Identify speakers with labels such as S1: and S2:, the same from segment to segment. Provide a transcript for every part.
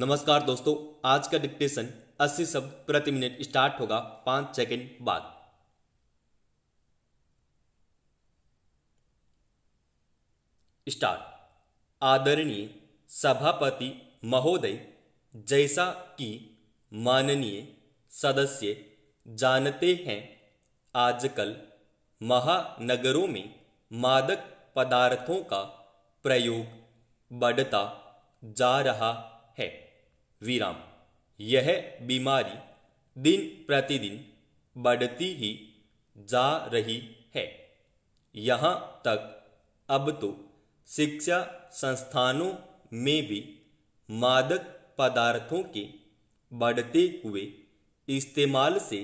S1: नमस्कार दोस्तों आज का डिक्टेशन 80 शब्द प्रति मिनट स्टार्ट होगा पांच सेकेंड बाद स्टार्ट आदरणीय सभापति महोदय जैसा कि माननीय सदस्य जानते हैं आजकल महानगरों में मादक पदार्थों का प्रयोग बढ़ता जा रहा है विराम यह बीमारी दिन प्रतिदिन बढ़ती ही जा रही है यहाँ तक अब तो शिक्षा संस्थानों में भी मादक पदार्थों के बढ़ते हुए इस्तेमाल से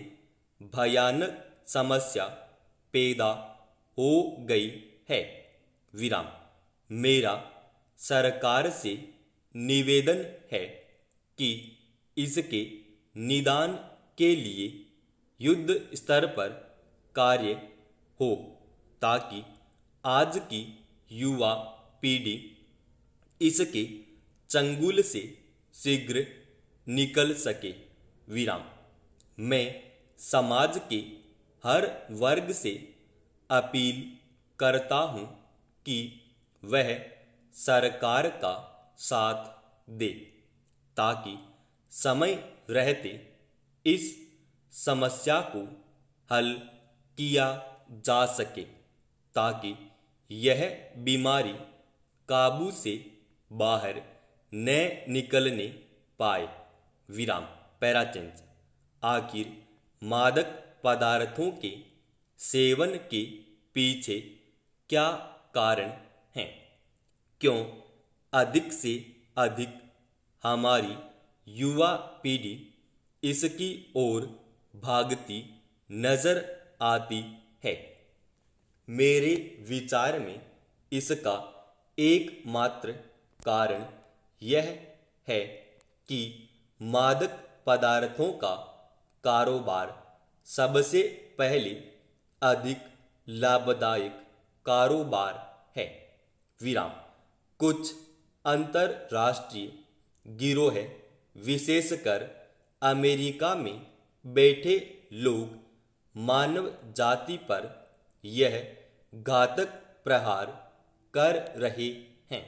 S1: भयानक समस्या पैदा हो गई है विराम मेरा सरकार से निवेदन है कि इसके निदान के लिए युद्ध स्तर पर कार्य हो ताकि आज की युवा पीढ़ी इसके चंगुल से शीघ्र निकल सके विराम मैं समाज के हर वर्ग से अपील करता हूँ कि वह सरकार का साथ दे ताकि समय रहते इस समस्या को हल किया जा सके ताकि यह बीमारी काबू से बाहर न निकलने पाए विराम पैराचेंज आखिर मादक पदार्थों के सेवन के पीछे क्या कारण हैं क्यों अधिक से अधिक हमारी युवा पीढ़ी इसकी ओर भागती नजर आती है मेरे विचार में इसका एकमात्र कारण यह है कि मादक पदार्थों का कारोबार सबसे पहले अधिक लाभदायक कारोबार है विराम कुछ अंतरराष्ट्रीय गिरोह विशेषकर अमेरिका में बैठे लोग मानव जाति पर यह घातक प्रहार कर रहे हैं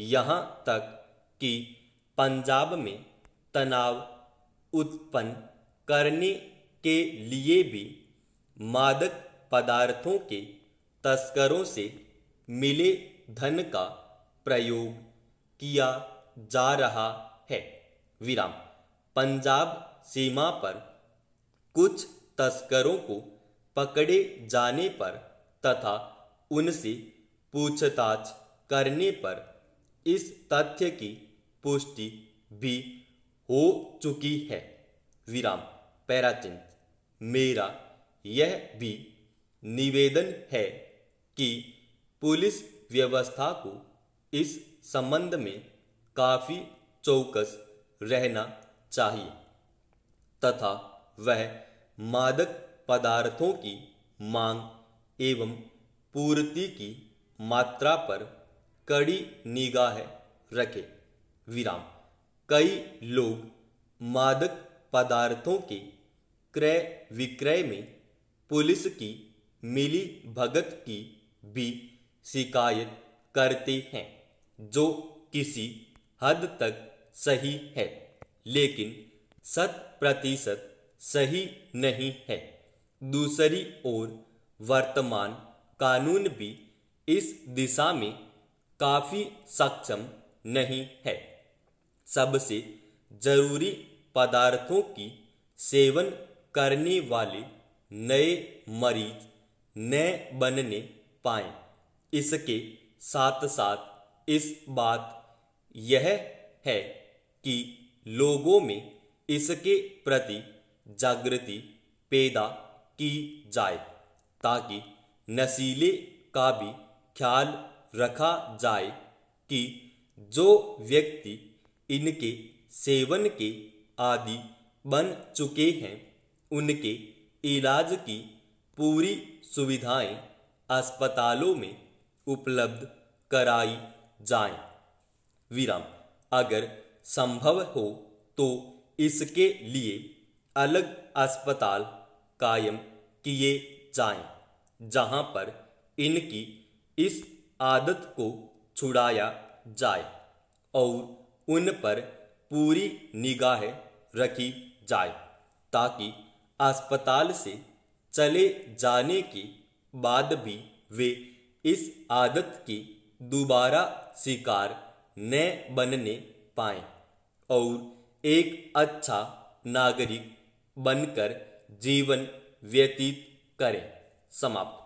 S1: यहाँ तक कि पंजाब में तनाव उत्पन्न करने के लिए भी मादक पदार्थों के तस्करों से मिले धन का प्रयोग किया जा रहा है विराम पंजाब सीमा पर कुछ तस्करों को पकड़े जाने पर तथा उनसे पूछताछ करने पर इस तथ्य की पुष्टि भी हो चुकी है विराम पैराचिन मेरा यह भी निवेदन है कि पुलिस व्यवस्था को इस संबंध में काफ़ी चौकस रहना चाहिए तथा वह मादक पदार्थों की मांग एवं पूर्ति की मात्रा पर कड़ी निगाह रखे विराम कई लोग मादक पदार्थों के क्रय विक्रय में पुलिस की मिली भगत की भी शिकायत करते हैं जो किसी हद तक सही है लेकिन शत प्रतिशत सही नहीं है दूसरी ओर वर्तमान कानून भी इस दिशा में काफ़ी सक्षम नहीं है सबसे जरूरी पदार्थों की सेवन करने वाले नए मरीज नए बनने पाए इसके साथ साथ इस बात यह है कि लोगों में इसके प्रति जागृति पैदा की जाए ताकि नशीले का भी ख्याल रखा जाए कि जो व्यक्ति इनके सेवन के आदि बन चुके हैं उनके इलाज की पूरी सुविधाएं अस्पतालों में उपलब्ध कराई जाएं। विराम अगर संभव हो तो इसके लिए अलग अस्पताल कायम किए जाएं जहां पर इनकी इस आदत को छुड़ाया जाए और उन पर पूरी निगाह रखी जाए ताकि अस्पताल से चले जाने के बाद भी वे इस आदत की दोबारा शिकार न बनने पाए और एक अच्छा नागरिक बनकर जीवन व्यतीत करें समाप्त